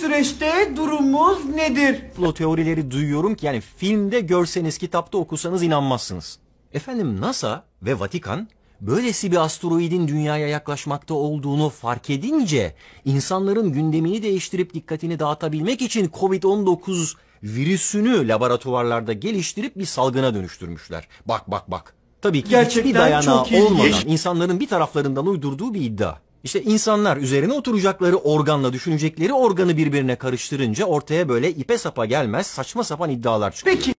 süreçte durumumuz nedir? O teorileri duyuyorum ki yani filmde görseniz kitapta okusanız inanmazsınız. Efendim NASA ve Vatikan böylesi bir asteroidin dünyaya yaklaşmakta olduğunu fark edince insanların gündemini değiştirip dikkatini dağıtabilmek için Covid-19 virüsünü laboratuvarlarda geliştirip bir salgına dönüştürmüşler. Bak bak bak. Tabii ki Gerçekten hiçbir dayanağı olmadan insanların bir taraflarından uydurduğu bir iddia. İşte insanlar üzerine oturacakları organla düşünecekleri organı birbirine karıştırınca ortaya böyle ipe sapa gelmez saçma sapan iddialar çıkıyor. Peki.